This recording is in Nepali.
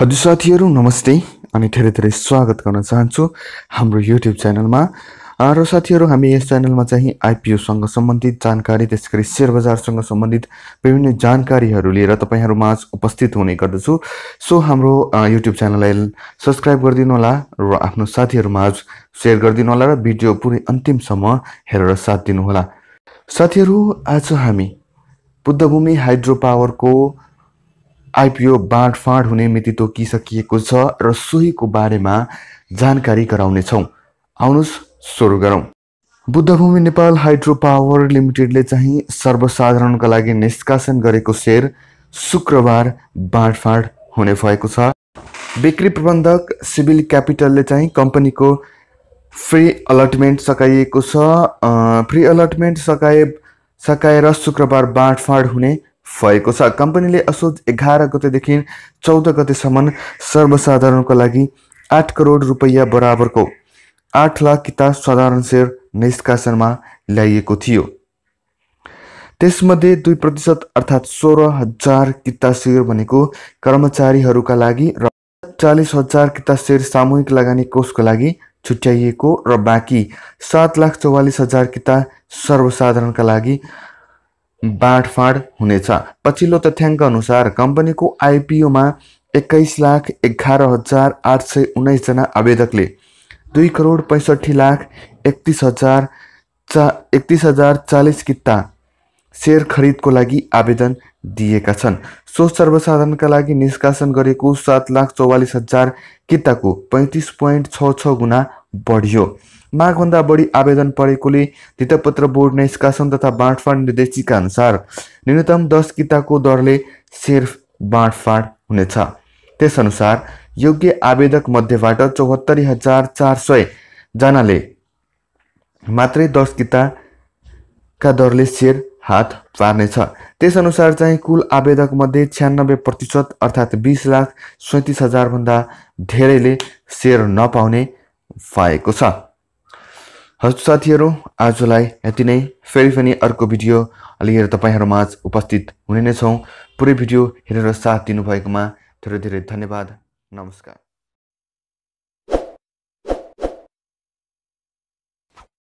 हजुर साथीहरू नमस्ते अनि धेरै धेरै स्वागत गर्न चाहन्छु हाम्रो युट्युब च्यानलमा र साथीहरू हामी यस च्यानलमा चाहिँ आइपिओसँग सम्बन्धित जानकारी त्यस गरी सेयर बजारसँग सम्बन्धित विभिन्न जानकारीहरू लिएर तपाईँहरूमा उपस्थित हुने गर्दछु सो हाम्रो युट्युब च्यानललाई सब्सक्राइब गरिदिनु होला र आफ्नो साथीहरूमा सेयर गरिदिनु होला र भिडियो पुरै अन्तिमसम्म हेरेर साथ दिनुहोला साथीहरू आज हामी बुद्धभूमि हाइड्रो पावरको आइपिओ बाँडफाँड हुने मिति तोकिसकिएको छ र सोहीको बारेमा जानकारी गराउनेछौँ आउनुहोस् सुरु गरौँ बुद्धभूमि नेपाल हाइड्रो पावर लिमिटेडले चाहिँ सर्वसाधारणका लागि निष्कासन गरेको सेयर शुक्रबार बाँडफाँड हुने भएको छ बिक्री प्रबन्धक सिभिल क्यापिटलले चाहिँ कम्पनीको फ्री अलटमेन्ट सकाइएको छ फ्री अलटमेन्ट सकाए सकाएर शुक्रबार बाँडफाँड हुने भएको छ कम्पनीले असोज एघार गतेदेखि चौध गतेसम्म सर्वसाधारणको लागि आठ करोड रुपैयाँ बराबरको आठ लाख किताब साधारण सेयर निष्कासनमा ल्याइएको थियो त्यसमध्ये दुई प्रतिशत अर्थात् सोह्र हजार किता सेयर भनेको कर्मचारीहरूका लागि र चालिस हजार किता सेयर सामूहिक लगानी कोषको लागि छुट्याइएको र बाँकी सात लाख चौवालिस हजार किता सर्वसाधारणका लागि बाँडफाँड हुनेछ पछिल्लो तथ्याङ्क अनुसार कम्पनीको आइपिओमा एक्काइस लाख एघार हजार आठ सय उन्नाइसजना आवेदकले दुई करोड पैँसठी लाख एकतिस हजार चा एकतिस हजार चालिस किता सेयर खरिदको लागि आवेदन दिएका छन् सो सर्वसाधारणका लागि निष्कासन गरेको सात लाख चौवालिस हजार किताको पैँतिस पोइन्ट छ छ गुणा बढियो माघभन्दा बढी आवेदन परेकोले धितपत्र बोर्ड निष्कासन तथा बाँडफाँड निर्देशिका अनुसार न्यूनतम दस किताको दरले सेयर बाँडफाँड हुनेछ त्यसअनुसार योग्य आवेदक मध्येबाट चौहत्तरी हजार चार सयजनाले मात्रै दस किताका दरले सेयर हात पार्नेछ त्यसअनुसार चाहिँ कुल आवेदकमध्ये छ्यानब्बे प्रतिशत अर्थात् बिस लाख सैँतिस हजारभन्दा धेरैले सेयर नपाउने पाएको छ हजुर साथीहरू आजलाई यति नै फेरि पनि अर्को भिडियो लिएर तपाईँहरूमाझ उपस्थित हुने नै छौँ पुरै भिडियो हेरेर साथ दिनुभएकोमा धेरै धेरै धन्यवाद नमस्कार